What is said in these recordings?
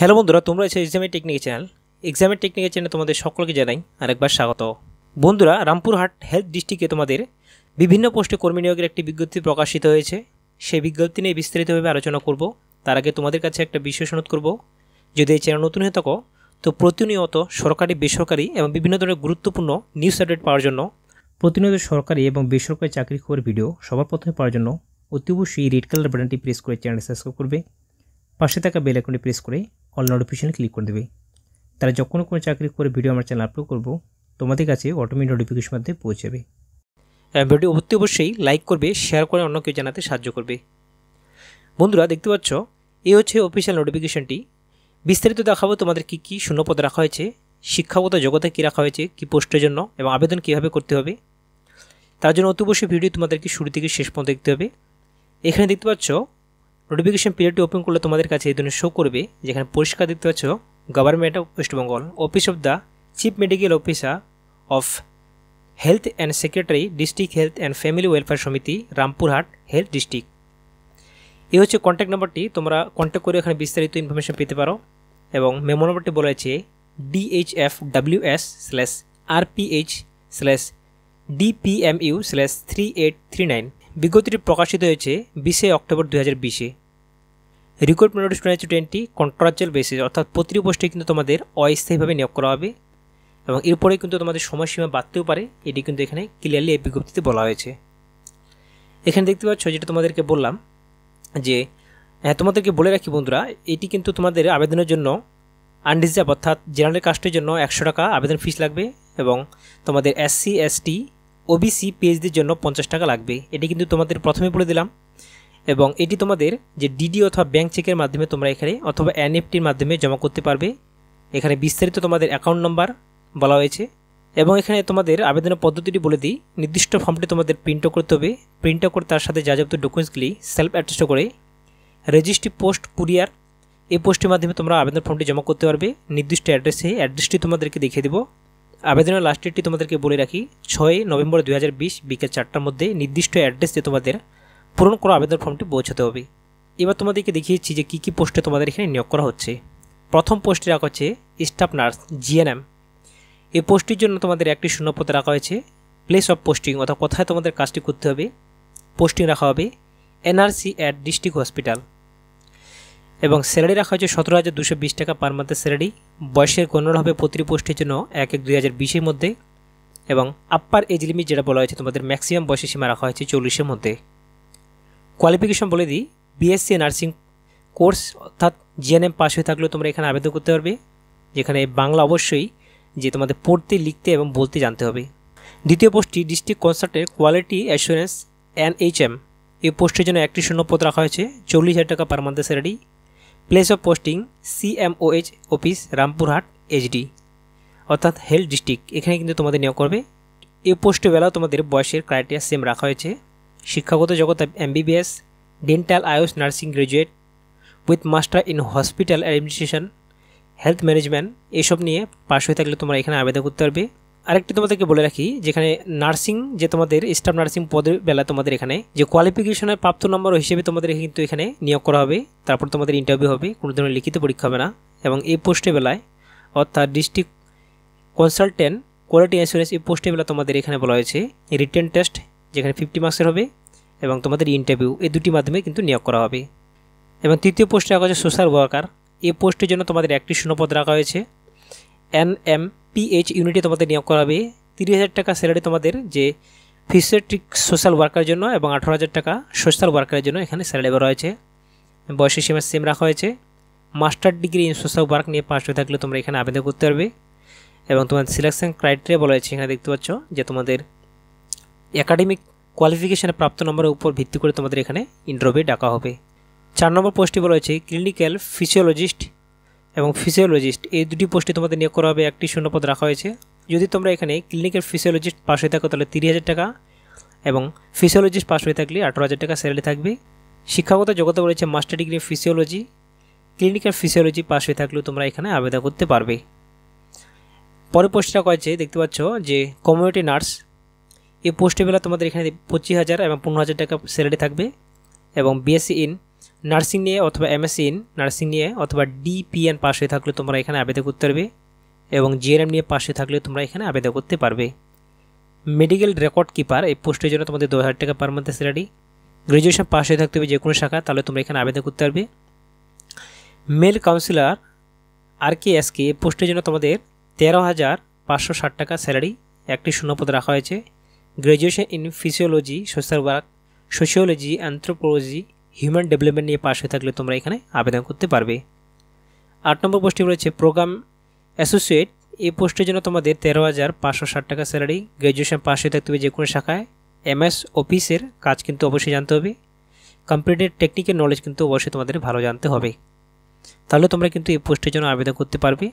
hello বন্ধুরা তোমরা এসে এক্সামের টেকনিক চ্যানেল এক্সামের টেকনিক চ্যানেলে তোমাদের সকলকে জানাই আরেকবার স্বাগত বন্ধুরা রামপুরহাট হেলথ ডিস্ট্রিক্টে তোমাদের বিভিন্ন পোস্টে কর্মী নিয়োগের একটি বিজ্ঞপ্তি প্রকাশিত হয়েছে সেই বিজ্ঞপ্তি নিয়ে বিস্তারিতভাবে আলোচনা করব তার আগে তোমাদের কাছে একটা বিশেষ অনুরোধ করবো যদি এই চ্যানেল নতুন হয়ে থাকো তো প্রতিনিয়ত সরকারি বেসরকারি এবং বিভিন্ন ধরনের গুরুত্বপূর্ণ নিউজ আপডেট পাওয়ার জন্য প্রতিনিয়ত সরকারি এবং বেসরকারি চাকরি খবর ভিডিও সবার প্রথমে পাওয়ার জন্য অতি অবশ্যই রেড কালার বাটনটি প্রেস করে চ্যানেল সাবস্ক্রাইব করবে পাশে থাকা বেল আইকনটি প্রেস করে অল নোটিফিকেশন ক্লিক করে দেবে তারা যখন কোনো চাকরি করে ভিডিও আমার চ্যানেল আপলোড করবো তোমাদের কাছে অটোমেটিক নোটিফিকেশন যাবে পৌঁছাবে ভিডিও অতি অবশ্যই লাইক করবে শেয়ার করে অন্য কেউ জানাতে সাহায্য করবে বন্ধুরা দেখতে পাচ্ছ এই হচ্ছে অফিসিয়াল নোটিফিকেশনটি বিস্তারিত দেখাবো তোমাদের কী কী শূন্যপদ রাখা হয়েছে শিক্ষাগত জগতে কী রাখা হয়েছে কী পোস্টের জন্য এবং আবেদন কীভাবে করতে হবে তার জন্য অতি অবশ্যই ভিডিও তোমাদেরকে শুরু থেকে শেষ পর্যন্ত দেখতে হবে এখানে দেখতে পাচ্ছ নোটিফিকেশন পিরিয়ডটি ওপেন করলে তোমাদের কাছে এই ধরনের শো করবে যেখানে পরিষ্কার দেখতে পাচ্ছ government of West Bengal office of the chief medical officer of health and secretary district health and family welfare সমিতি রামপুরহাট হেলথ ডিস্ট্রিক্ট এই হচ্ছে কন্ট্যাক্ট নাম্বারটি তোমরা কন্ট্যাক্ট করে এখানে বিস্তারিত ইনফরমেশন পেতে পারো এবং মেমো নম্বরটি বলা আছে DHF W S slash RPH slash DPMU slash three eight three nine বিজ্ঞপ্তিটি প্রকাশিত হয়েছে বিশে অক্টোবর দু হাজার বিশে recruitment notice twenty contractual basis অর্থাৎ প্রতিটি পোস্টে কিন্তু তোমাদের অস্থায়ীভাবে নিয়োগ করা হবে এবং এরপরে কিন্তু তোমাদের সময়সীমা বাড়তেও পারে এটি কিন্তু এখানে ক্লিয়ারলি এই বিজ্ঞপ্তিতে বলা হয়েছে এখানে দেখতে পাচ্ছ যেটা তোমাদেরকে বললাম যে হ্যাঁ তোমাদেরকে বলে রাখি বন্ধুরা এটি কিন্তু তোমাদের আবেদনের জন্য আনডিজাব অর্থাৎ জেনারেল কাস্টের জন্য একশো টাকা আবেদন ফিস লাগবে এবং তোমাদের এসসি এসটি ওবিসি পিএইচডির জন্য পঞ্চাশ টাকা লাগবে এটি কিন্তু তোমাদের প্রথমে বলে দিলাম এবং এটি তোমাদের যে ডিডি অথবা ব্যাঙ্ক চেকের মাধ্যমে তোমরা এখানে অথবা এনএফটির মাধ্যমে জমা করতে পারবে এখানে বিস্তারিত তোমাদের অ্যাকাউন্ট নম্বর বলা হয়েছে এবং এখানে তোমাদের আবেদনের পদ্ধতিটি বলে দিই নির্দিষ্ট ফর্মটি তোমাদের প্রিন্টও করতে হবে প্রিন্টও করে তার সাথে যা যাবতীয় ডকুমেন্টসগুলি সেলফ অ্যাটাস্ট করে রেজিস্ট্রি পোস্ট কুরিয়ার এই পোস্টের মাধ্যমে তোমরা আবেদন ফর্মটি জমা করতে পারবে নির্দিষ্ট অ্যাড্রেসে অ্যাড্রেসটি তোমাদেরকে দেখিয়ে দেবো আবেদনের লাস্ট ডেটটি তোমাদেরকে বলে রাখি ছয় নভেম্বর দু বিকেল চারটার মধ্যে নির্দিষ্ট অ্যাড্রেসে তোমাদের পূরণ করা আবেদন ফর্মটি পৌঁছাতে হবে এবার তোমাদেরকে দেখিয়েছি যে কী কী পোস্টে তোমাদের এখানে নিয়োগ করা হচ্ছে প্রথম পোস্টে রাখা হচ্ছে স্টাফ নার্স জিএনএম এই পোস্টটির জন্য তোমাদের একটি শূন্যপথে রাখা হয়েছে প্লেস অফ পোস্টিং অর্থাৎ কোথায় তোমাদের কাজটি করতে হবে পোস্টিং রাখা হবে এনআরসি অ্যাট ডিস্ট্রিক্ট হসপিটাল এবং স্যালারি রাখা হয়েছে সতেরো হাজার দুশো বিশ টাকা পার মান্থের স্যালারি বয়সের কোনোর হবে প্রতিটি পোস্টের জন্য এক এক দুই হাজার বিশের মধ্যে এবং আপার এজ লিমিট যেটা বলা হয়েছে তোমাদের ম্যাক্সিমাম বয়সের সীমা রাখা হয়েছে চল্লিশের মধ্যে কোয়ালিফিকেশন বলে দিই বিএসসি নার্সিং কোর্স অর্থাৎ জিএনএম পাস হয়ে থাকলেও তোমরা এখানে আবেদন করতে পারবে যেখানে বাংলা অবশ্যই যে তোমাদের পড়তে লিখতে এবং বলতে জানতে হবে দ্বিতীয় পোস্টটি ডিস্ট্রিক্ট কনসার্টের কোয়ালিটি অ্যাসুরেন্স এম এই পোস্টের জন্য একটি শূন্য পদ রাখা হয়েছে চল্লিশ হাজার টাকা পার মান্থের salary place of posting CMOH office Rampurhat HD অর্থাৎ হেলথ ডিস্ট্রিক্ট এখানে কিন্তু তোমাদের নিয়োগ করবে এই পোস্টে বেলাও তোমাদের বয়সের ক্রাইটেরিয়া সেম রাখা হয়েছে শিক্ষাগত জগতে MBBS dental AYUSH nursing graduate with master in hospital administration health management এসব নিয়ে পাশ হয়ে থাকলে তোমরা এখানে আবেদন করতে পারবে আরেকটি তোমাদেরকে বলে রাখি যেখানে নার্সিং যে তোমাদের স্টাফ নার্সিং পদের বেলা তোমাদের এখানে যে কোয়ালিফিকেশনের প্রাপ্ত নম্বর হিসেবে তোমাদের কিন্তু এখানে নিয়োগ করা হবে তারপর তোমাদের ইন্টারভিউ হবে কোনো ধরনের লিখিত পরীক্ষা হবে না এবং এই পোস্টে বেলায় অর্থাৎ ডিস্ট্রিক্ট কনসালটেন্ট কোয়ালিটি অ্যাসুরেন্স এই পোস্টে বেলা তোমাদের এখানে বলা হয়েছে রিটেন টেস্ট যেখানে ফিফটি মার্কসের হবে এবং তোমাদের ইন্টারভিউ এই দুটি মাধ্যমে কিন্তু নিয়োগ করা হবে এবং তৃতীয় পোস্টে রাখা হয়েছে সোশ্যাল ওয়ার্কার এই পোস্টের জন্য তোমাদের একটি শূন্যপদ রাখা হয়েছে এন এম পিএইচ ইউনিটে তোমাদের নিয়োগ করা হবে তিরিশ হাজার টাকা স্যালারি তোমাদের যে ফিসিওট্রিক সোশ্যাল ওয়ার্কারের জন্য এবং আঠারো হাজার টাকা সোশ্যাল ওয়ার্কারের জন্য এখানে স্যালারি বের হয়েছে বয়সের সীমা সেম রাখা হয়েছে master degree in social work নিয়ে পাশ হয়ে থাকলে তোমরা এখানে আবেদন করতে পারবে এবং তোমাদের সিলেকশন ক্রাইটেরিয়া বলা হয়েছে এখানে দেখতে পাচ্ছ যে তোমাদের একাডেমিক কোয়ালিফিকেশানের প্রাপ্ত নম্বরের উপর ভিত্তি করে তোমাদের এখানে ইন্টারভিউ ডাকা হবে চার নম্বর পোস্টটি বলা হয়েছে ক্লিনিক্যাল ফিজিওলজিস্ট এবং ফিজিওলজিস্ট এই দুটি পোস্টে তোমাদের নিয়োগ করা হবে একটি শূন্যপদ রাখা হয়েছে যদি তোমরা এখানে ক্লিনিকের ফিজিওলজিস্ট পাশ হয়ে থাকো তাহলে তিরিশ হাজার টাকা এবং ফিজিওলজিস্ট পাশ হয়ে থাকলে আঠারো হাজার টাকা স্যালারি থাকবে শিক্ষাগত যোগ্যতা রয়েছে master degree physiology clinical physiology pass হয়ে থাকলেও তোমরা এখানে আবেদন করতে পারবে পরে পোস্টটা কয়েছে দেখতে পাচ্ছ যে কমিউনিটি নার্স এই পোস্টে বেলা তোমাদের এখানে পঁচিশ হাজার এবং পনেরো হাজার টাকা স্যালারি থাকবে এবং বিএসসি ইন নার্সিং নিয়ে অথবা এমএসসি ইন নার্সিং নিয়ে অথবা ডিপিএন পাশ হয়ে থাকলে তোমরা এখানে আবেদন করতে পারবে এবং জিএনএম নিয়ে পাশ হয়ে থাকলে তোমরা এখানে আবেদন করতে পারবে মেডিকেল রেকর্ড কিপার এই পোস্টের জন্য তোমাদের দু হাজার টাকা পার মান্থে স্যালারি গ্র্যাজুয়েশন পাশ হয়ে থাকতে হবে যে কোনো শাখা তাহলে তোমরা এখানে আবেদন করতে পারবে male counsellor R K S K পোস্টের জন্য তোমাদের তেরো হাজার পাঁচশো ষাট টাকা স্যালারি একটি শূন্যপদ রাখা হয়েছে graduation in physiology social work sociology anthropology human development নিয়ে পাশ হয়ে থাকলে তোমরা এখানে আবেদন করতে পারবে আট নম্বর পোস্টে রয়েছে প্রোগ্রাম অ্যাসোসিয়েট এই পোস্টের জন্য তোমাদের তেরো হাজার পাঁচশো ষাট টাকা স্যালারি গ্র্যাজুয়েশন পাশ হয়ে থাকতে হবে যে কোনো শাখায় এমএস অফিসের কাজ কিন্তু অবশ্যই জানতে হবে কম্পিউটার টেকনিক্যাল নলেজ কিন্তু অবশ্যই তোমাদের ভালো জানতে হবে তাহলে তোমরা কিন্তু এই পোস্টের জন্য আবেদন করতে পারবে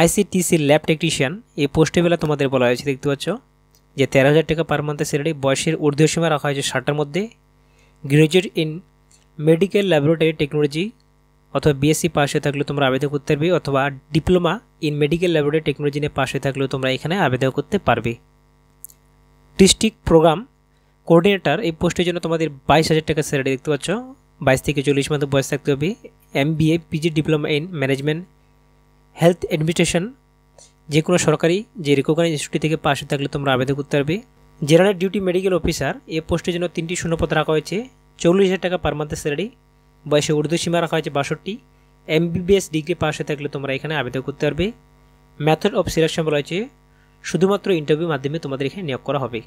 আইসিটিসির ল্যাব টেকনিশিয়ান এই পোস্টে বেলা তোমাদের বলা হয়েছে দেখতে পাচ্ছ যে তেরো হাজার টাকা পার মান্থে স্যালারি বয়সের ঊর্ধ্বসীমা রাখা হয়েছে ষাটটার মধ্যে graduate in medical laboratory technology অথবা বিএসসি পাস হয়ে থাকলে তোমরা আবেদন করতে পারবে অথবা diploma in medical laboratory technology নিয়ে পাস হয়ে থাকলেও তোমরা এখানে আবেদন করতে পারবে ডিস্ট্রিক্ট প্রোগ্রাম কোঅর্ডিনেটর এই পোস্টের জন্য তোমাদের বাইশ হাজার টাকা স্যালারি দেখতে পাচ্ছ বাইশ থেকে চল্লিশ মতো বয়স থাকতে হবে M BA PG diploma in management health administration যে কোনো সরকারি যে রিকগনাইজ ইনস্টিটিউট থেকে পাশে থাকলে তোমরা আবেদন করতে পারবে জেনারেল ডিউটি মেডিকেল অফিসার এ পোস্টের জন্য তিনটি শূন্যপদ রাখা হয়েছে চল্লিশ হাজার টাকা পার মান্থের স্যালারি বয়সে ঊর্ধ্বসীমা রাখা হয়েছে বাষট্টি এমবিবিএস ডিগ্রি পাশে থাকলে তোমরা এখানে আবেদন করতে পারবে মেথড অফ সিলেকশন বলা হয়েছে শুধুমাত্র ইন্টারভিউ মাধ্যমে তোমাদের এখানে নিয়োগ করা হবে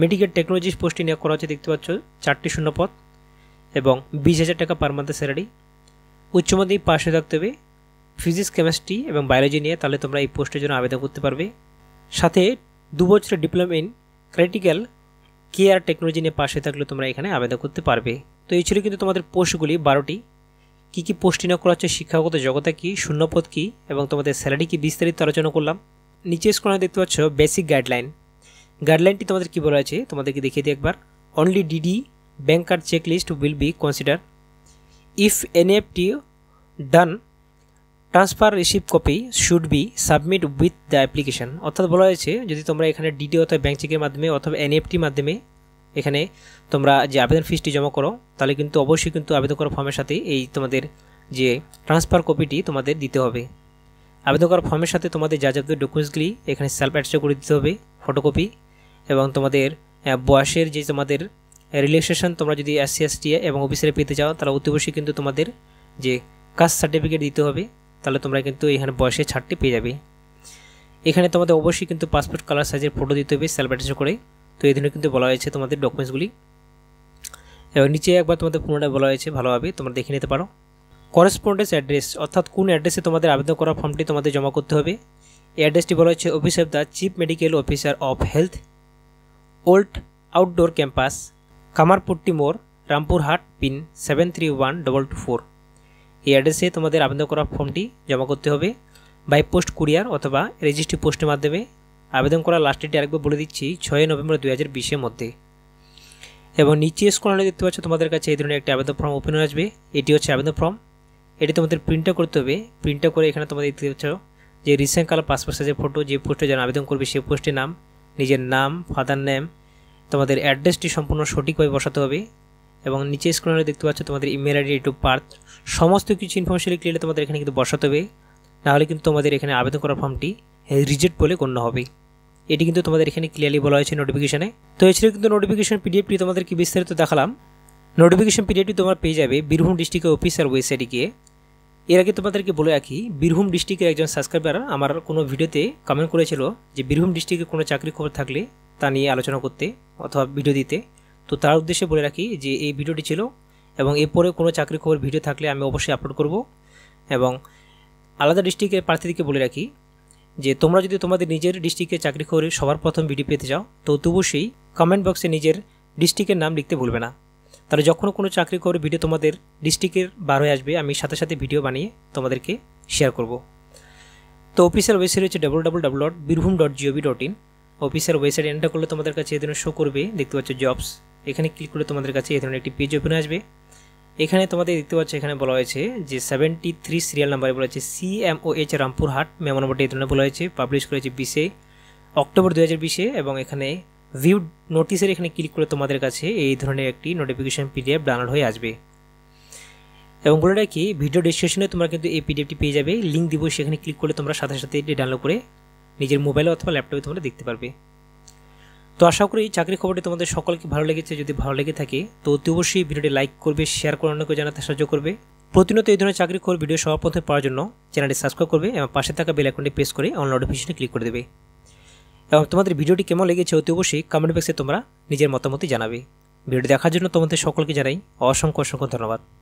মেডিকেল টেকনোলজি পোস্টে নিয়োগ করা হচ্ছে দেখতে পাচ্ছ চারটি শূন্যপদ এবং বিশ হাজার টাকা পার মান্থের স্যালারি উচ্চ মাধ্যমিক হয়ে থাকতে হবে ফিজিক্স কেমিস্ট্রি এবং বায়োলজি নিয়ে তাহলে তোমরা এই পোস্টের জন্য আবেদন করতে পারবে সাথে দু বছরের diploma in critical care technology নিয়ে পাশে থাকলে তোমরা এখানে আবেদন করতে পারবে তো এই ছিল কিন্তু তোমাদের পোস্টগুলি বারোটি কী কী পোস্ট নিয়োগ করা হচ্ছে শিক্ষাগত জগতা কী শূন্যপদ কী এবং তোমাদের স্যালারি কী বিস্তারিত আলোচনা করলাম নিচে স্ক্রনে দেখতে পাচ্ছ বেসিক গাইডলাইন গাইডলাইনটি তোমাদের কী বলা আছে তোমাদেরকে দেখিয়ে দিই একবার only DD banker cheque list will be consider if NFT done transfer receive copy should be submit with the application অর্থাৎ বলা হয়েছে যদি তোমরা এখানে ডিডি অথবা ব্যাঙ্ক চেকের মাধ্যমে অথবা এনএফটির মাধ্যমে এখানে তোমরা যে আবেদন ফিসটি জমা করো তাহলে কিন্তু অবশ্যই কিন্তু আবেদন করা ফর্মের সাথে এই তোমাদের যে ট্রান্সফার কপিটি তোমাদের দিতে হবে আবেদন করা ফর্মের সাথে তোমাদের যা যাবতীয় ডকুমেন্টসগুলি এখানে সেলফ অ্যাটাচ করে দিতে হবে ফটোকপি এবং তোমাদের বয়সের যে তোমাদের রিল্যাক্সেশন তোমরা যদি এসসি এসটি এবং অফিসারে পেতে চাও তাহলে অতিবশ্যই কিন্তু তোমাদের যে কাস্ট সার্টিফিকেট দিতে হবে তাহলে তোমরা কিন্তু এখানে বয়সে ছাড়টি পেয়ে যাবে এখানে তোমাদের অবশ্যই কিন্তু পাসপোর্ট কালার সাইজের ফটো দিতে হবে স্যালব্যাটেশন করে তো এই কিন্তু বলা হয়েছে তোমাদের ডকুমেন্টসগুলি এবং নিচে একবার তোমাদের পুনরায় বলা হয়েছে ভালোভাবে তোমরা দেখে নিতে পারো করেসপন্ডেন্স অ্যাড্রেস অর্থাৎ কোন অ্যাড্রেসে তোমাদের আবেদন করা ফর্মটি তোমাদের জমা করতে হবে এই অ্যাড্রেসটি বলা হচ্ছে office of the chief medical officer of health old outdoor campus Kamarputty মোড় Rampurhat pin seven three one double two four এই অ্যাড্রেসে তোমাদের আবেদন করা ফর্মটি জমা করতে হবে বাই পোস্ট কুরিয়ার অথবা রেজিস্ট্রি পোস্টের মাধ্যমে আবেদন করা লাস্ট ডেট আরেকবার বলে দিচ্ছি ছয় নভেম্বর দু হাজার বিশের মধ্যে এবং নিচে স্কোনালে দেখতে পাচ্ছ তোমাদের কাছে এই ধরনের একটি আবেদন ফর্ম ওপেন হয়ে আসবে এটি হচ্ছে আবেদন ফর্ম এটি তোমাদের প্রিন্টটা করতে হবে প্রিন্টটা করে এখানে তোমাদের দেখতে পাচ্ছ যে রিসেন্ট কালার পাসপোর্ট সাইজের ফটো যে পোস্টে যেন আবেদন করবে সেই পোস্টের নাম নিজের নাম ফাদার নেম তোমাদের অ্যাড্রেসটি সম্পূর্ণ সঠিকভাবে বসাতে হবে এবং নিচে স্ক্রলে দেখতে পাচ্ছ তোমাদের email ID date of birth সমস্ত কিছু ইনফরমেশন লিখলে তোমাদের এখানে কিন্তু বসাতে হবে নাহলে কিন্তু তোমাদের এখানে আবেদন করার ফর্মটি রিজেক্ট বলে গণ্য হবে এটি কিন্তু তোমাদের এখানে ক্লিয়ারলি বলা হয়েছে নোটিফিকেশানে তো এছাড়া কিন্তু নোটিফিকেশন পিডিএফটি তোমাদেরকে বিস্তারিত দেখালাম নোটিফিকেশন পিডিএফটি তোমার পেয়ে যাবে বীরভূম ডিস্ট্রিক্টের অফিসার ওয়েবসাইটে গিয়ে এর আগে তোমাদেরকে বলে রাখি বীরভূম ডিস্ট্রিক্টের একজন সাবস্ক্রাইবার আমার কোনো ভিডিওতে কমেন্ট করেছিল যে বীরভূম ডিস্ট্রিক্টে কোনো চাকরি খবর থাকলে তা নিয়ে আলোচনা করতে অথবা ভিডিও দিতে তো তার উদ্দেশ্যে বলে রাখি যে এই ভিডিওটি ছিল এবং এরপরে কোনো চাকরি খবর ভিডিও থাকলে আমি অবশ্যই আপলোড করব এবং আলাদা ডিস্ট্রিক্টের প্রার্থীদেরকে বলে রাখি যে তোমরা যদি তোমাদের নিজের ডিস্ট্রিক্টের চাকরি খবরে সবার প্রথম ভিডিও পেতে চাও তো সেই কমেন্ট বক্সে নিজের ডিস্ট্রিক্টের নাম লিখতে ভুলবে না তাহলে যখন কোনো চাকরি খবর ভিডিও তোমাদের ডিস্ট্রিক্টের বার হয়ে আসবে আমি সাথে সাথে ভিডিও বানিয়ে তোমাদেরকে শেয়ার করব তো অফিসের ওয়েবসাইট হচ্ছে W W W dot Birbhum dot GOV dot in অফিসের ওয়েবসাইট এন্টার করলে তোমাদের কাছে এদিনও শো করবে দেখতে পাচ্ছ জবস এখানে ক্লিক করলে তোমাদের কাছে এই ধরনের একটি পেজ ওপেন আসবে এখানে তোমাদের দেখতে পাচ্ছ এখানে বলা হয়েছে যে সেভেন্টি থ্রি সিরিয়াল নাম্বারে বলা হয়েছে C M CMOH Rampurhat memo নম্বরটি এই ধরনের বলা হয়েছে পাবলিশ করেছে বিশে অক্টোবর দু হাজার বিশে এবং এখানে ভিউ নোটিসের এখানে ক্লিক করে তোমাদের কাছে এই ধরনের একটি নোটিফিকেশান পিডিএফ ডাউনলোড হয়ে আসবে এবং বলে রাখি ভিডিও ডিসক্রিপশনে তোমরা কিন্তু এই পিডিএফটি পেয়ে যাবে লিঙ্ক দিব সেখানে ক্লিক করলে তোমরা সাথে সাথে এটি ডাউনলোড করে নিজের মোবাইলে অথবা ল্যাপটপে তোমরা দেখতে পারবে তো আশা করি চাকরি খবরটি তোমাদের সকলকে ভালো লেগেছে যদি ভালো লেগে থাকে তো অতি অবশ্যই ভিডিওটি লাইক করবে শেয়ার করে অন্যকে জানাতে সাহায্য করবে প্রতিনিয়ত এই ধরনের চাকরি খবর ভিডিও সবার পথে পাওয়ার জন্য চ্যানেলটি সাবস্ক্রাইব করবে এবং পাশে থাকা বেল আইকনটি প্রেস করে অন নোটিফিকেশনে ক্লিক করে দেবে এবং তোমাদের ভিডিওটি কেমন লেগেছে অতি অবশ্যই কমেন্ট বক্সে তোমরা নিজের মতামতই জানাবে ভিডিও দেখার জন্য তোমাদের সকলকে জানাই অসংখ্য অসংখ্য ধন্যবাদ